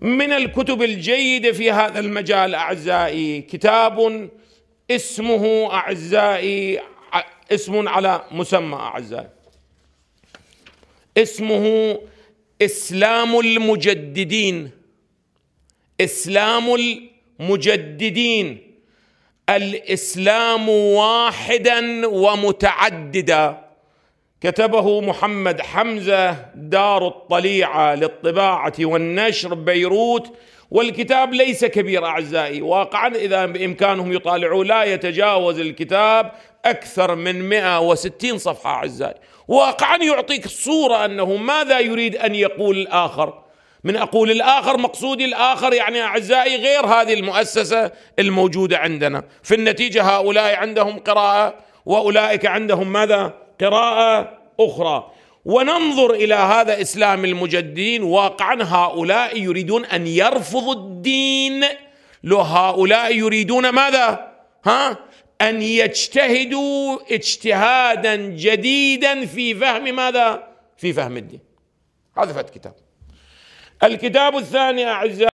من الكتب الجيدة في هذا المجال أعزائي كتاب اسمه أعزائي اسم على مسمى أعزائي اسمه إسلام المجددين إسلام المجددين الإسلام واحدا ومتعددا كتبه محمد حمزه دار الطليعه للطباعه والنشر بيروت والكتاب ليس كبير اعزائي واقعا اذا بامكانهم يطالعوا لا يتجاوز الكتاب اكثر من 160 صفحه اعزائي واقعا يعطيك صوره انه ماذا يريد ان يقول الاخر من اقول الاخر مقصودي الاخر يعني اعزائي غير هذه المؤسسه الموجوده عندنا في النتيجه هؤلاء عندهم قراءه واولئك عندهم ماذا قراءه اخرى وننظر الى هذا اسلام المجددين واقعا هؤلاء يريدون ان يرفضوا الدين لو هؤلاء يريدون ماذا ها ان يجتهدوا اجتهادا جديدا في فهم ماذا في فهم الدين هذا فات كتاب الكتاب الثاني اعزائي